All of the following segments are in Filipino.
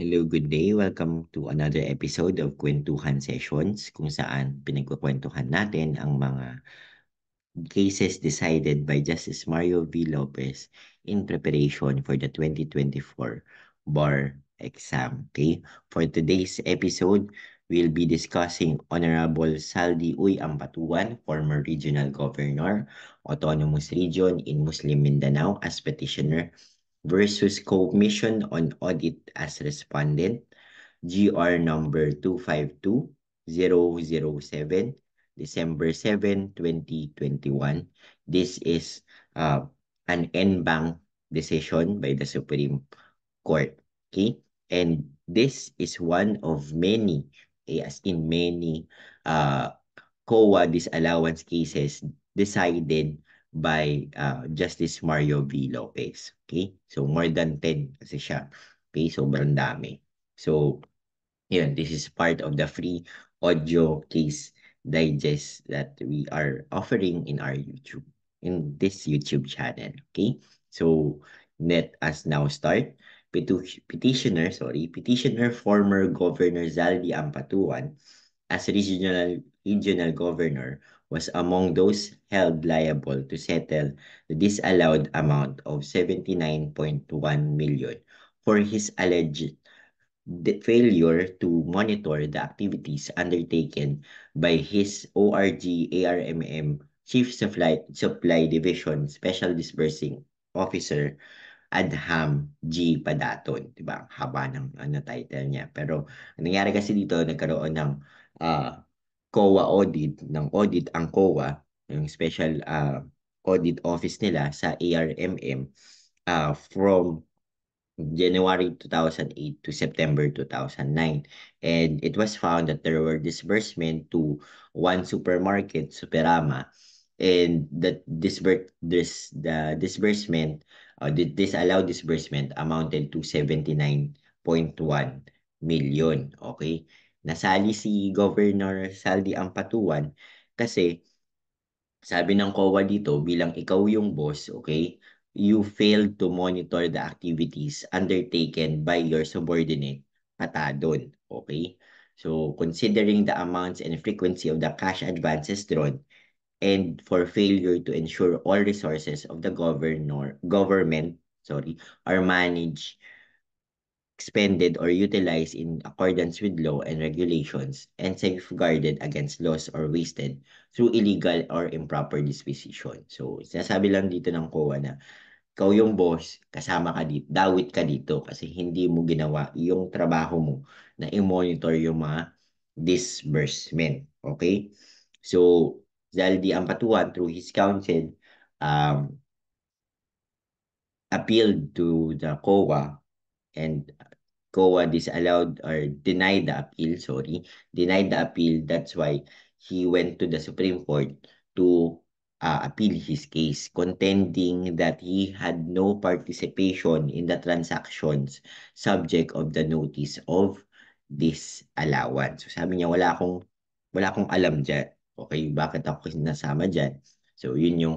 Hello, good day. Welcome to another episode of Kwentuhan Sessions kung saan pinagkukwentuhan natin ang mga cases decided by Justice Mario V. Lopez in preparation for the 2024 bar exam. Okay? For today's episode, we'll be discussing Honorable Saldi Uy Ampatuan, former Regional Governor, Autonomous Region in Muslim Mindanao as petitioner versus Commission on Audit as Respondent, GR number 252007, December 7, 2021. This is uh, an en banc decision by the Supreme Court. Okay? And this is one of many, eh, as in many, uh, COA disallowance cases decided by uh, Justice Mario V. Lopez. Okay? So, more than 10 kasi siya. Okay? Sobrang dami. So, yun, this is part of the free audio case digest that we are offering in our YouTube, in this YouTube channel. Okay? So, let us now start. Petitioner, sorry, petitioner former Governor Zaldi Ampatuan as regional regional governor was among those held liable to settle the disallowed amount of 79.1 million for his alleged failure to monitor the activities undertaken by his ORG ARMM Chief Supply, Supply Division Special Disbursing Officer Adham G. Padaton. Diba? Ang haba ng ano, title niya. Pero ang nangyari kasi dito, nagkaroon ng uh, COA audit ng audit ang COA, yung special uh, audit office nila sa ARMM uh, ah, from January 2008 to September 2009. And it was found that there were disbursement to one supermarket, Superama, and that disbur this, the disbursement, uh, this allow disbursement amounted to 79.1 million. Okay? nasali si Governor Saldi Ampatuan kasi sabi ng COA dito bilang ikaw yung boss, okay? You failed to monitor the activities undertaken by your subordinate patadon, okay? So considering the amounts and frequency of the cash advances drawn and for failure to ensure all resources of the governor government, sorry, are managed expended or utilized in accordance with law and regulations and safeguarded against loss or wasted through illegal or improper disposition. So, sinasabi lang dito ng COA na ikaw yung boss, kasama ka dito, dawit ka dito kasi hindi mo ginawa yung trabaho mo na i-monitor yung mga disbursement. Okay? So, Zaldi Ampatuan through his counsel um, appealed to the COA and COA disallowed or denied the appeal, sorry, denied the appeal. That's why he went to the Supreme Court to uh, appeal his case, contending that he had no participation in the transactions subject of the notice of this allowance. So sabi niya, wala akong, wala akong alam dyan. Okay, bakit ako sinasama dyan? So yun yung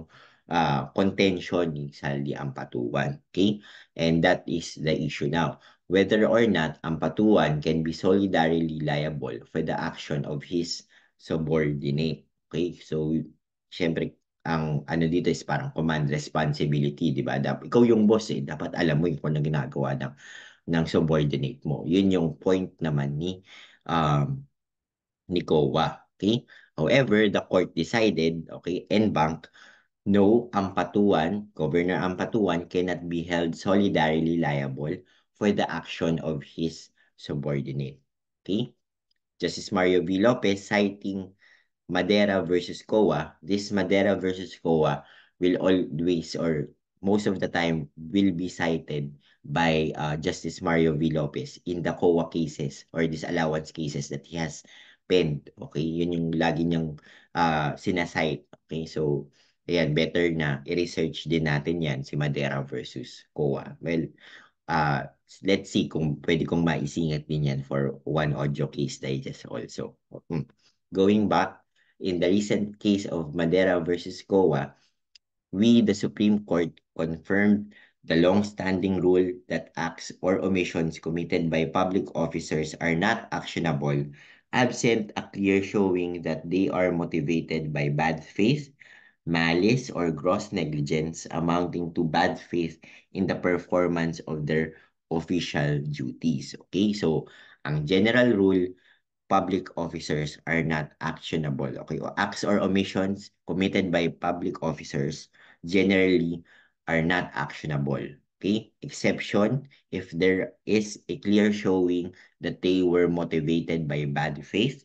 uh, contention ni Saldi Ampatuan. Okay? And that is the issue now. Whether or not Ampatuan can be solidarily liable for the action of his subordinate. Okay? So, syempre, ang ano dito is parang command responsibility, di ba? ikaw yung boss eh, dapat alam mo yung kung ano ginagawa ng, ng subordinate mo. Yun yung point naman ni, um, ni COA. Okay? However, the court decided, okay, and bank, No, Ampatuan, Governor Ampatuan cannot be held solidarily liable for the action of his subordinate. Okay? Justice Mario V. Lopez citing Madera versus COA, this Madera versus COA will always or most of the time will be cited by uh, Justice Mario V. Lopez in the COA cases or disallowance cases that he has penned. Okay, yun yung lagi niyang uh, sinasite. Okay, so ayan, better na i-research din natin yan, si Madera versus COA. Well, uh, let's see kung pwede kong maisingat din yan for one audio case digest also. Hmm. Going back, in the recent case of Madera versus COA, we, the Supreme Court, confirmed the long-standing rule that acts or omissions committed by public officers are not actionable absent a clear showing that they are motivated by bad faith malice or gross negligence amounting to bad faith in the performance of their official duties. Okay, so ang general rule, public officers are not actionable. Okay, o acts or omissions committed by public officers generally are not actionable. Okay, exception if there is a clear showing that they were motivated by bad faith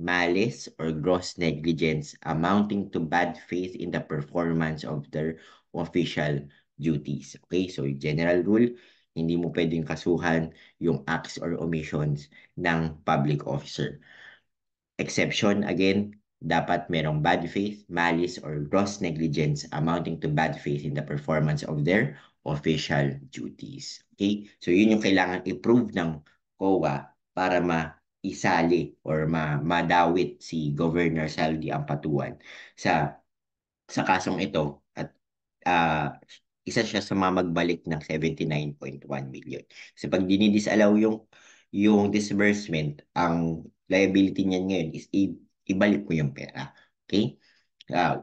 malice or gross negligence amounting to bad faith in the performance of their official duties. Okay, so general rule, hindi mo pwedeng kasuhan yung acts or omissions ng public officer. Exception, again, dapat merong bad faith, malice, or gross negligence amounting to bad faith in the performance of their official duties. Okay? So, yun yung kailangan i-prove ng COA para ma isali or ma madawit si Governor Saldi Ampatuan sa sa kasong ito at uh, isa siya sa mga magbalik ng 79.1 million. Kasi pag dinidisallow yung yung disbursement, ang liability niyan ngayon is i- ibalik ko yung pera. Okay? Uh,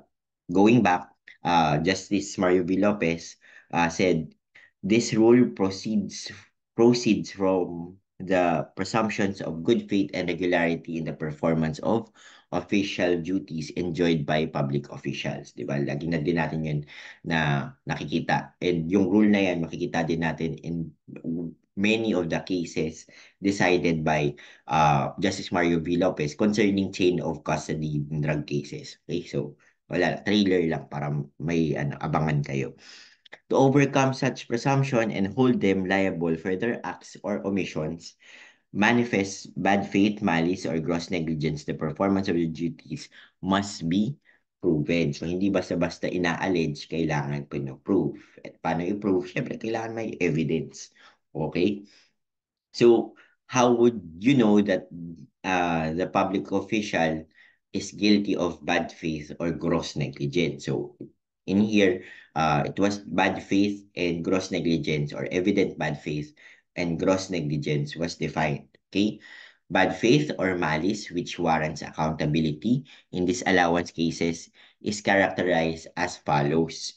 going back, uh, Justice Mario V. Lopez uh, said, this rule proceeds proceeds from the presumptions of good faith and regularity in the performance of official duties enjoyed by public officials. Diba? Lagi na din natin yun na nakikita. And yung rule na yan, makikita din natin in many of the cases decided by uh, Justice Mario V. Lopez concerning chain of custody in drug cases. Okay, so wala, trailer lang para may ano, abangan kayo to overcome such presumption and hold them liable for their acts or omissions, manifest bad faith, malice, or gross negligence, the performance of the duties must be proven. So, hindi basta-basta ina-allege, kailangan pinuprove. At paano i-prove? Siyempre, kailangan may evidence. Okay? So, how would you know that uh, the public official is guilty of bad faith or gross negligence? So, in here, uh, it was bad faith and gross negligence or evident bad faith and gross negligence was defined. Okay. Bad faith or malice, which warrants accountability in these allowance cases, is characterized as follows.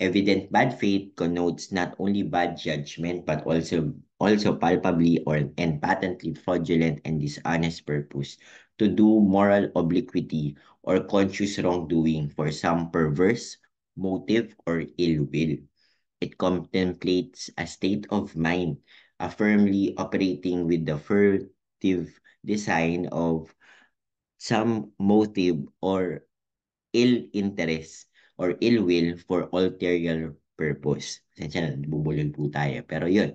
Evident bad faith connotes not only bad judgment but also also palpably or and patently fraudulent and dishonest purpose to do moral obliquity or conscious wrongdoing for some perverse motive, or ill will. It contemplates a state of mind, a firmly operating with the furtive design of some motive or ill interest or ill will for ulterior purpose. Sensya na, bubulol po tayo. Pero yun,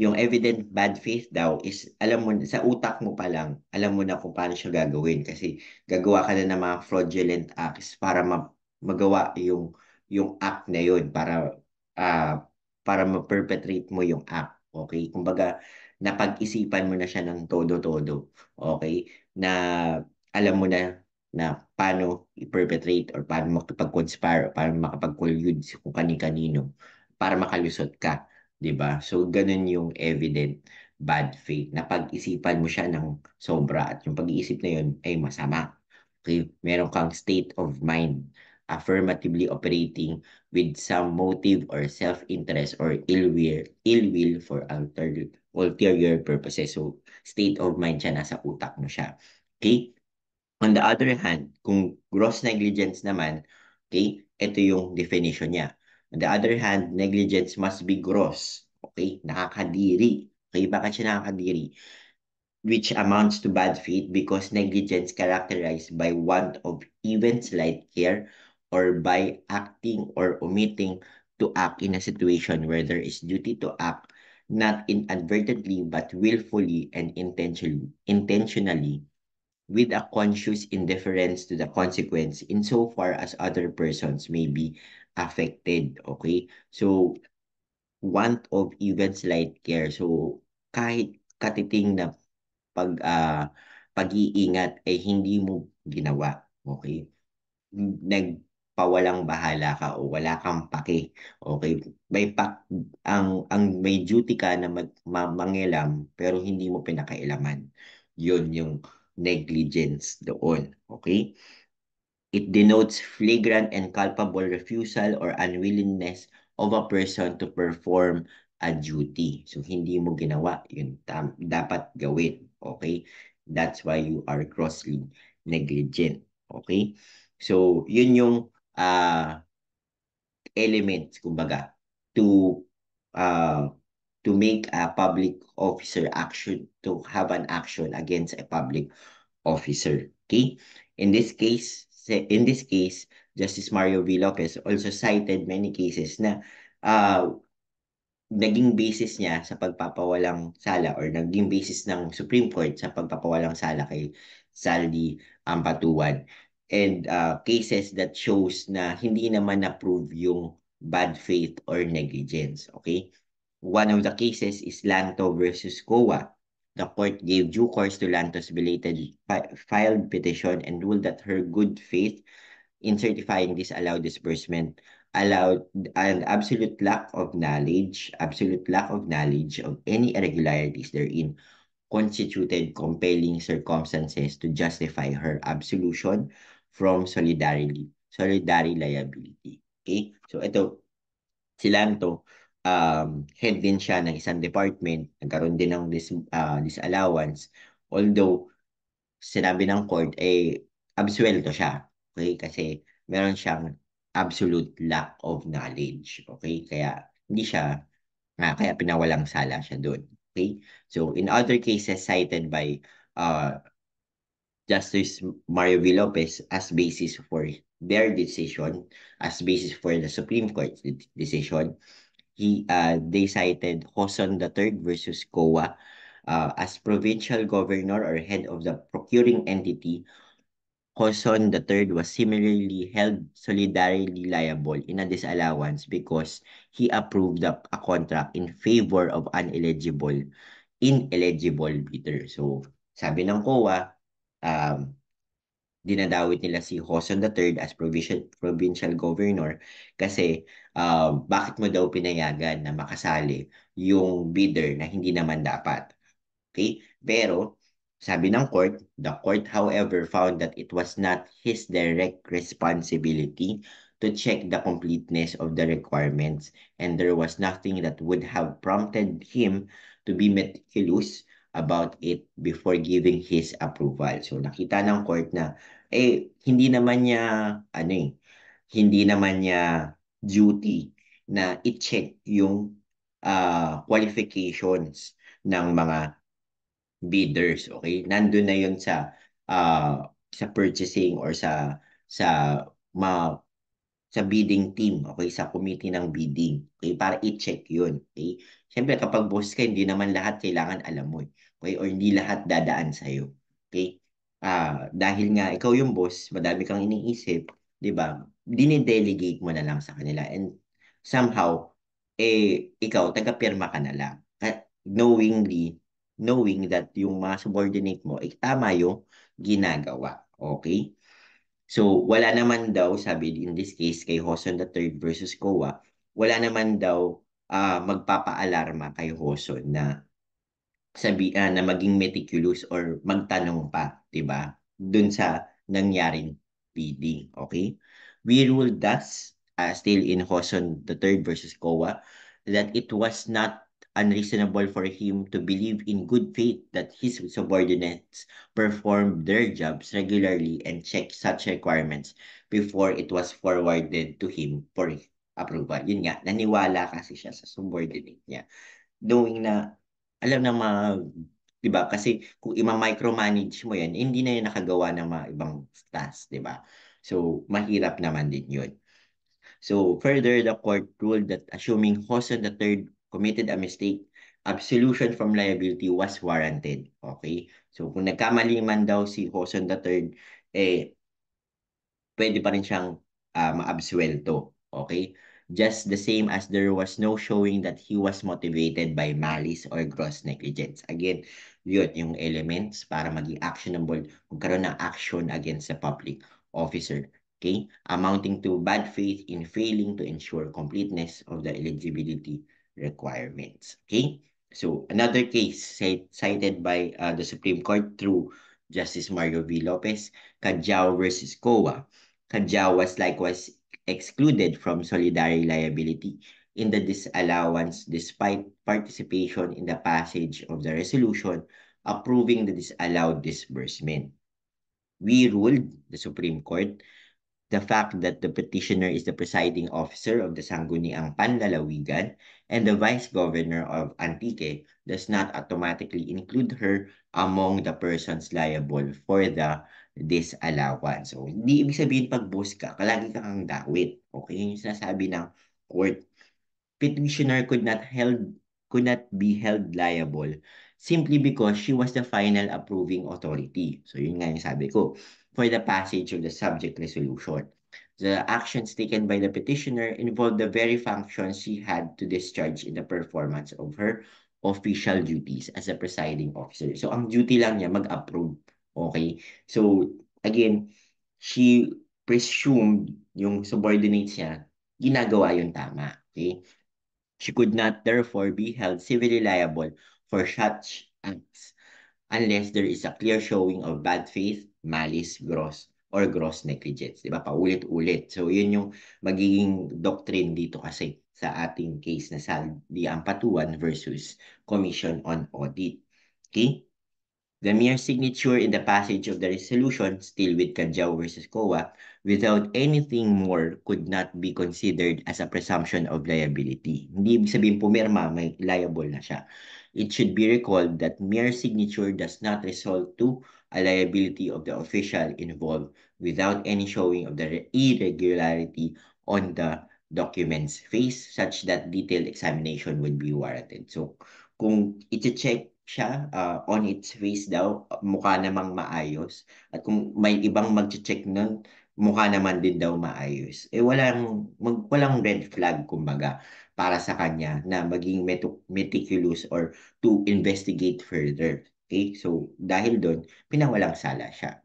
yung evident bad faith daw is, alam mo, sa utak mo pa lang, alam mo na kung paano siya gagawin. Kasi gagawa ka na ng mga fraudulent acts para ma magawa yung yung act na yun para uh, para ma-perpetrate mo yung act. Okay? Kumbaga, napag-isipan mo na siya ng todo-todo. Okay? Na alam mo na na paano i-perpetrate or paano makapag-conspire or paano makapag-collude kung kani-kanino para makalusot ka. 'di ba? So ganun yung evident bad faith. na pag isipan mo siya ng sobra at yung pag-iisip na yun ay masama. Okay? Meron kang state of mind affirmatively operating with some motive or self-interest or ill will, ill will for alter, ulterior purposes. So, state of mind siya, nasa utak mo siya. Okay? On the other hand, kung gross negligence naman, okay, ito yung definition niya. On the other hand, negligence must be gross. Okay? Nakakadiri. Okay, bakit siya nakakadiri? which amounts to bad faith because negligence characterized by want of even slight care or by acting or omitting to act in a situation where there is duty to act not inadvertently but willfully and intentionally intentionally with a conscious indifference to the consequence insofar as other persons may be affected okay so want of even slight care so kahit katiting na pag uh, pag-iingat ay eh, hindi mo ginawa okay nag pawalang bahala ka o wala kang paki. Okay? May pak ang ang may duty ka na mag, mangilam pero hindi mo pinakailaman. 'Yon yung negligence doon. Okay? It denotes flagrant and culpable refusal or unwillingness of a person to perform a duty. So hindi mo ginawa 'yun tam, dapat gawin. Okay? That's why you are grossly negligent. Okay? So, yun yung uh, element, kumbaga, to uh, to make a public officer action, to have an action against a public officer. Okay? In this case, in this case, Justice Mario V. Lopez also cited many cases na uh, naging basis niya sa pagpapawalang sala or naging basis ng Supreme Court sa pagpapawalang sala kay Saldi Ampatuan and uh, cases that shows na hindi naman na-prove yung bad faith or negligence. Okay? One of the cases is Lanto versus COA. The court gave due course to Lanto's belated filed petition and ruled that her good faith in certifying this allowed disbursement allowed an absolute lack of knowledge, absolute lack of knowledge of any irregularities therein constituted compelling circumstances to justify her absolution from solidarity, solidarity liability. Okay? So ito, silang to, um, head din siya ng isang department, nagkaroon din ng dis, uh, disallowance. Although, sinabi ng court, eh, absuelto siya. Okay? Kasi meron siyang absolute lack of knowledge. Okay? Kaya, hindi siya, uh, kaya pinawalang sala siya doon. Okay? So, in other cases cited by uh, Justice Mario V. Lopez as basis for their decision, as basis for the Supreme Court's decision, he uh, they cited Hoson III versus COA uh, as provincial governor or head of the procuring entity. Hoson III was similarly held solidarily liable in a disallowance because he approved a, a contract in favor of an eligible, ineligible bidder. So, sabi ng COA, um, dinadawit nila si Hoson III as provincial, provincial governor kasi uh, bakit mo daw pinayagan na makasali yung bidder na hindi naman dapat. Okay? Pero, sabi ng court, the court however found that it was not his direct responsibility to check the completeness of the requirements and there was nothing that would have prompted him to be meticulous about it before giving his approval. So nakita ng court na eh hindi naman niya ano eh, hindi naman niya duty na i-check yung uh, qualifications ng mga bidders, okay? Nandoon na yun sa uh, sa purchasing or sa sa ma sa bidding team, okay, sa committee ng bidding, okay, para i-check yun, okay. Siyempre, kapag boss ka, hindi naman lahat kailangan alam mo, eh, okay, or hindi lahat dadaan sa'yo, okay. Ah, dahil nga ikaw yung boss, madami kang iniisip, di ba, dinidelegate mo na lang sa kanila and somehow, eh, ikaw, taga-pirma ka na lang. At knowingly, knowing that yung mga subordinate mo, eh, tama yung ginagawa. Okay? So, wala naman daw, sabi in this case kay Hoson III versus Kowa, wala naman daw uh, magpapa-alarma kay Hoson na sabi uh, na maging meticulous or magtanong pa, 'di ba? Doon sa nangyaring PD, okay? We ruled thus uh, still in Hoson III versus Kowa that it was not unreasonable for him to believe in good faith that his subordinates performed their jobs regularly and checked such requirements before it was forwarded to him for approval. Yun nga, naniwala kasi siya sa subordinate niya. Knowing na, alam na mga, di ba, kasi kung ima-micromanage mo yan, hindi na yun nakagawa ng mga ibang tasks, di ba? So, mahirap naman din yun. So, further, the court ruled that assuming the third committed a mistake, absolution from liability was warranted. Okay? So, kung nagkamali man daw si Hoson III, eh, pwede pa rin siyang uh, maabsuelto. Okay? Just the same as there was no showing that he was motivated by malice or gross negligence. Again, yun yung elements para maging actionable, magkaroon ng action against a public officer. Okay? Amounting to bad faith in failing to ensure completeness of the eligibility requirements. Okay? So another case cited by uh, the Supreme Court through Justice Mario V. Lopez, Cajao versus COA. Cajao was likewise excluded from solidary liability in the disallowance despite participation in the passage of the resolution approving the disallowed disbursement. We ruled, the Supreme Court, the fact that the petitioner is the presiding officer of the Sangguniang Panlalawigan and the vice governor of Antique does not automatically include her among the persons liable for the disallowance. So, hindi ibig sabihin pag boss ka, kalagi ka kang dawit. Okay, yung sinasabi ng court. Petitioner could not held could not be held liable simply because she was the final approving authority. So, yun nga yung sabi ko for the passage of the subject resolution. The actions taken by the petitioner involved the very functions she had to discharge in the performance of her official duties as a presiding officer. So, ang duty lang niya mag-approve. Okay? So, again, she presumed yung subordinates niya, ginagawa yung tama. Okay? She could not therefore be held civilly liable for such acts unless there is a clear showing of bad faith malice gross or gross negligence, 'di ba? Paulit-ulit. So 'yun yung magiging doctrine dito kasi sa ating case na di ampatuan versus Commission on Audit. Okay? The mere signature in the passage of the resolution, still with Kanjao versus COA, without anything more could not be considered as a presumption of liability. Hindi ibig sabihin pumirma, may liable na siya. It should be recalled that mere signature does not result to a liability of the official involved without any showing of the irregularity on the documents face such that detailed examination would be warranted. So, kung iti-check siya uh, on its face daw, mukha namang maayos. At kung may ibang mag-check nun, mukha naman din daw maayos. Eh walang, mag, walang red flag kumbaga para sa kanya na maging metic meticulous or to investigate further. Okay? So, dahil doon, pinawalang sala siya.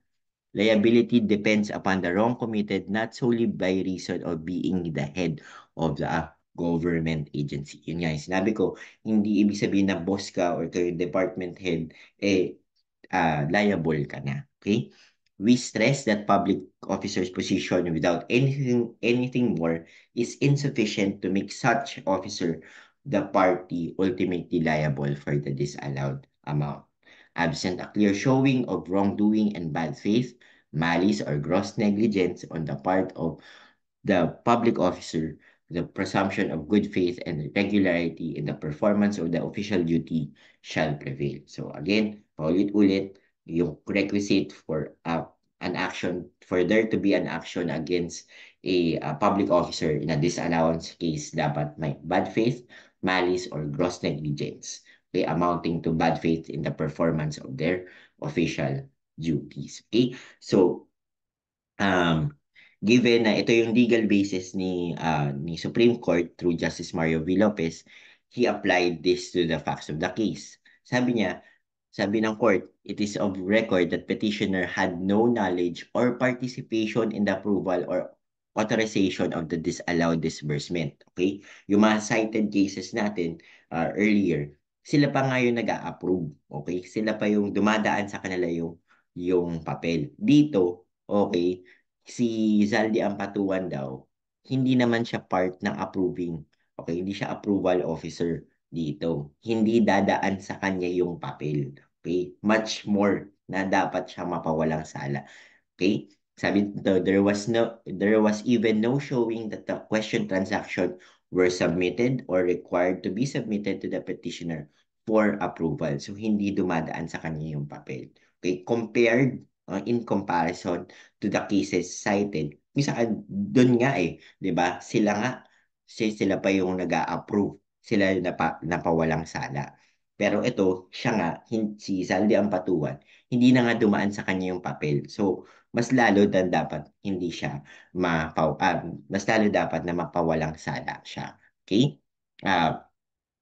Liability depends upon the wrong committed not solely by reason of being the head of the ah, government agency. Yun nga, sinabi ko, hindi ibig sabihin na boss ka or kayo department head, eh, uh, liable ka na. Okay? We stress that public officer's position without anything anything more is insufficient to make such officer the party ultimately liable for the disallowed amount. absent a clear showing of wrongdoing and bad faith, malice, or gross negligence on the part of the public officer, the presumption of good faith and regularity in the performance of the official duty shall prevail. So again, paulit-ulit, yung requisite for a, an action, for there to be an action against a, a public officer in a disallowance case, dapat may bad faith, malice, or gross negligence. okay, amounting to bad faith in the performance of their official duties. Okay? So, um, given na ito yung legal basis ni, uh, ni Supreme Court through Justice Mario V. Lopez, he applied this to the facts of the case. Sabi niya, sabi ng court, it is of record that petitioner had no knowledge or participation in the approval or authorization of the disallowed disbursement. Okay? Yung mga cited cases natin uh, earlier, sila pa nga yung nag-a-approve. Okay? Sila pa yung dumadaan sa kanila yung, yung papel. Dito, okay, si Zaldi Ampatuan daw, hindi naman siya part ng approving. Okay, hindi siya approval officer dito. Hindi dadaan sa kanya yung papel. Okay? Much more na dapat siya mapawalang sala. Okay? Sabi dito, there was no there was even no showing that the question transaction were submitted or required to be submitted to the petitioner for approval. So, hindi dumadaan sa kanya yung papel. Okay, compared uh, in comparison to the cases cited, minsan ah, doon nga eh, 'di ba? Sila nga sila pa yung nag approve sila yung napa, napawalang sala. Pero ito, siya nga, hin- si Saldi patuan. hindi na nga dumaan sa kanya yung papel. So, mas lalo dan dapat hindi siya mapaw uh, mas lalo dapat na mapawalang sala siya. Okay? Uh,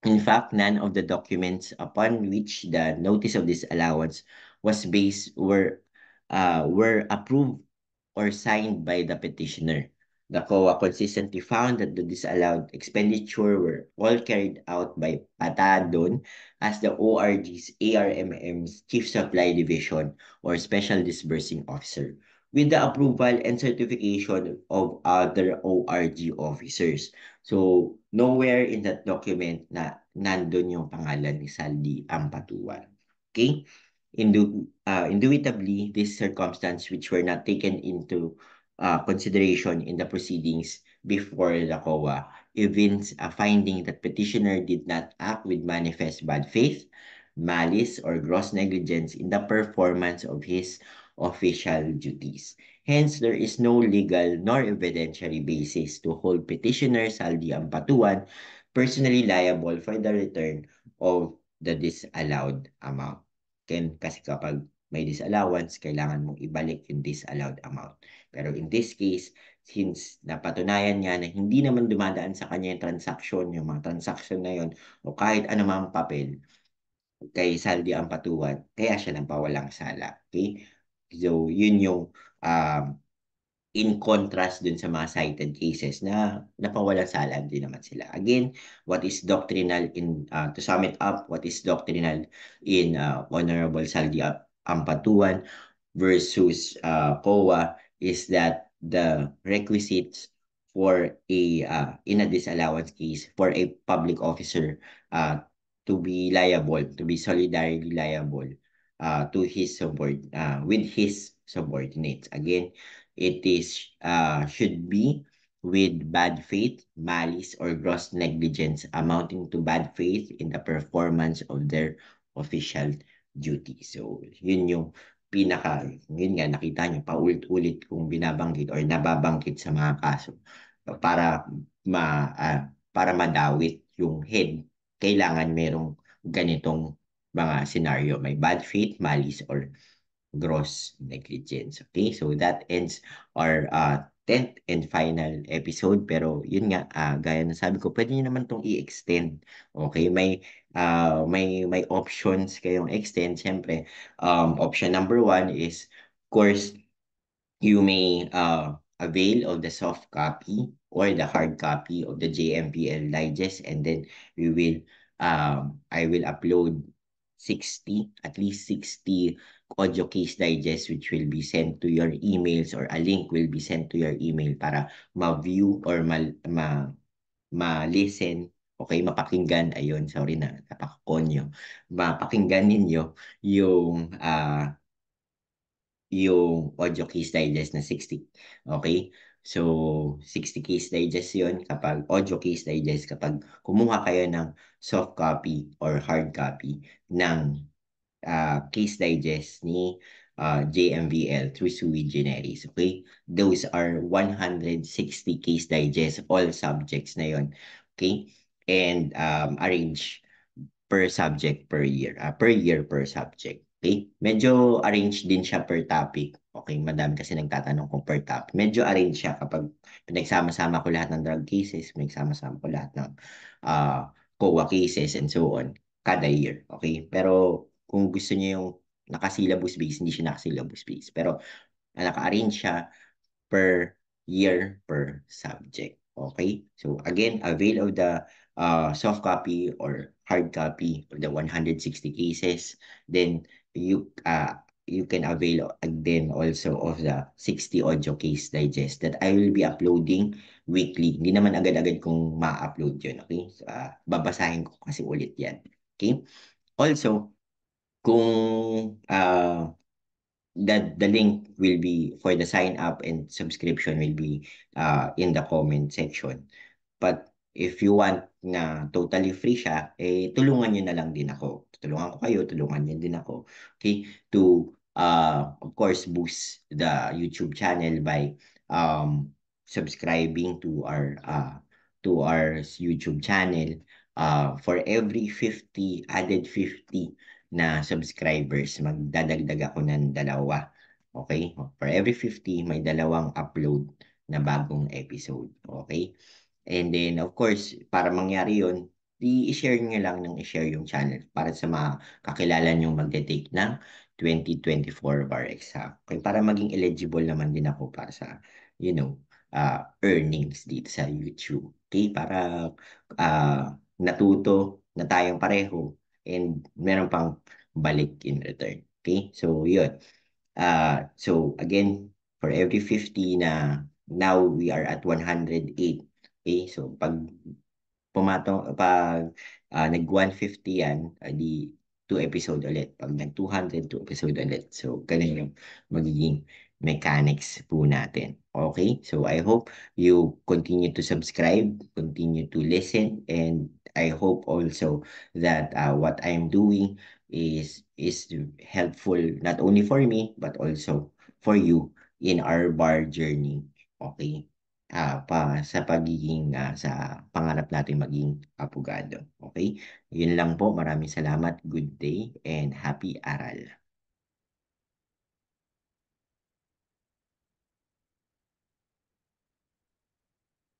in fact, none of the documents upon which the notice of this allowance was based were uh, were approved or signed by the petitioner. The COA consistently found that the disallowed expenditure were all carried out by Patadon as the ORG's ARMM's Chief Supply Division or Special Disbursing Officer with the approval and certification of other ORG officers. So, nowhere in that document na nandun yung pangalan ni Saldi Ampatuan. Okay? Indu uh, ah, indubitably, this circumstance which were not taken into uh, consideration in the proceedings before the COA, even uh, finding that petitioner did not act with manifest bad faith, malice, or gross negligence in the performance of his official duties. Hence, there is no legal nor evidentiary basis to hold petitioner Saldi Ampatuan personally liable for the return of the disallowed amount. Ken, kasi kapag may disallowance, kailangan mong ibalik yung disallowed amount. Pero in this case, since napatunayan niya na hindi naman dumadaan sa kanya yung transaction, yung mga transaction na yon o kahit anumang papel, kay Saldi ang patuwad, kaya siya nagpawalang sala. Okay? So, yun yung um, in contrast dun sa mga cited cases na napawalang sala din naman sila. Again, what is doctrinal in, uh, to sum it up, what is doctrinal in uh, Honorable Saldi Ampatuan versus uh, COA is that the requisites for a uh, in a disallowance case for a public officer uh, to be liable to be solidarily liable uh, to his subord uh, with his subordinates again it is uh, should be with bad faith, malice, or gross negligence amounting to bad faith in the performance of their official duty. So, yun yung pinaka, yun nga, nakita nyo, paulit-ulit kung binabanggit or nababanggit sa mga kaso para ma uh, para madawit yung head kailangan merong ganitong mga scenario may bad faith malice or gross negligence okay so that ends our uh, 10th and final episode. Pero yun nga, uh, gaya na sabi ko, pwede nyo naman itong i-extend. Okay, may, uh, may, may options kayong extend. Siyempre, um, option number one is, of course, you may uh, avail of the soft copy or the hard copy of the JMPL digest and then we will, um, I will upload 60, at least 60 audio case digest which will be sent to your emails or a link will be sent to your email para ma-view or ma ma ma-listen okay mapakinggan ayun sorry na napakonyo mapakinggan ninyo yung uh, yung audio case digest na 60 okay So, 60 case digest yon kapag audio case digest, kapag kumuha kayo ng soft copy or hard copy ng uh, case digest ni uh, JMVL through sui generis. Okay? Those are 160 case digest, all subjects na yon. Okay? And um, arrange per subject per year, uh, per year per subject. Okay? Medyo arrange din siya per topic. Okay, madami kasi nagtatanong kung per topic. Medyo arrange siya kapag pinagsama-sama ko lahat ng drug cases, pinagsama-sama ko lahat ng uh, COA cases and so on kada year. Okay? Pero kung gusto niyo yung naka-syllabus based, hindi siya naka-syllabus based. Pero naka-arrange siya per year per subject. Okay? So again, avail of the uh, soft copy or hard copy of the 160 cases. Then you uh, you can avail then also of the 60 audio case digest that I will be uploading weekly. Hindi naman agad-agad kong ma-upload yun. Okay? So, uh, babasahin ko kasi ulit yan. Okay? Also, kung uh, ah, that the link will be for the sign up and subscription will be uh, in the comment section. But if you want na totally free siya, eh tulungan niyo na lang din ako. Tulungan ko kayo, tulungan niyo din ako. Okay? To uh, of course boost the YouTube channel by um subscribing to our uh to our YouTube channel uh for every 50 added 50 na subscribers, magdadagdag ako ng dalawa. Okay? For every 50, may dalawang upload na bagong episode. Okay? And then, of course, para mangyari yon i-share nyo lang ng i-share yung channel para sa mga kakilala nyo magte-take ng 2024 bar exam. Okay, para maging eligible naman din ako para sa, you know, uh, earnings dito sa YouTube. Okay, para uh, natuto na tayong pareho and meron pang balik in return. Okay? So, yun. Uh, so, again, for every 50 na now we are at 108. Okay? So, pag pumatong, pag uh, ah, nag-150 yan, ah, di two episode ulit. Pag nag-200, two episode ulit. So, ganun yung magiging mechanics po natin. Okay? So, I hope you continue to subscribe, continue to listen, and I hope also that uh, what I'm doing is is helpful not only for me but also for you in our bar journey. Okay? Uh, pa, sa pagiging, uh, sa pangarap natin maging abogado. Okay? Yun lang po. Maraming salamat. Good day and happy aral.